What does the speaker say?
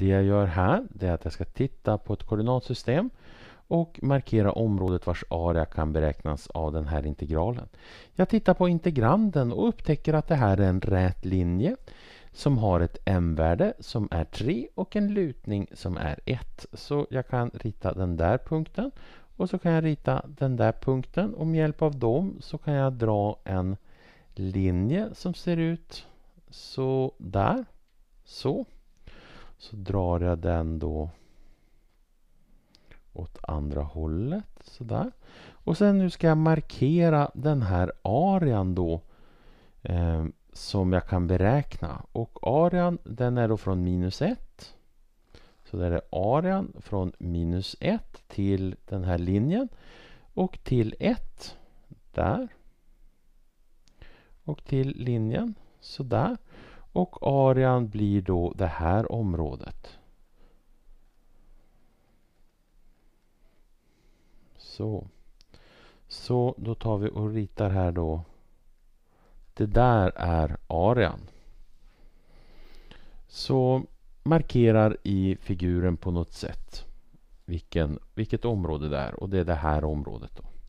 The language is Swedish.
Det jag gör här är att jag ska titta på ett koordinatsystem och markera området vars area kan beräknas av den här integralen. Jag tittar på integranden och upptäcker att det här är en rät linje som har ett m-värde som är 3 och en lutning som är 1. Så jag kan rita den där punkten och så kan jag rita den där punkten och med hjälp av dem så kan jag dra en linje som ser ut så där. Så. Så drar jag den då åt andra hållet. Sådär. Och sen nu ska jag markera den här arean då eh, som jag kan beräkna. Och arean den är då från minus 1. Så där är arean från minus 1 till den här linjen och till 1 där. Och till linjen, sådär. Och arean blir då det här området. Så. Så då tar vi och ritar här då. Det där är arean. Så markerar i figuren på något sätt vilken, vilket område det är och det är det här området. då.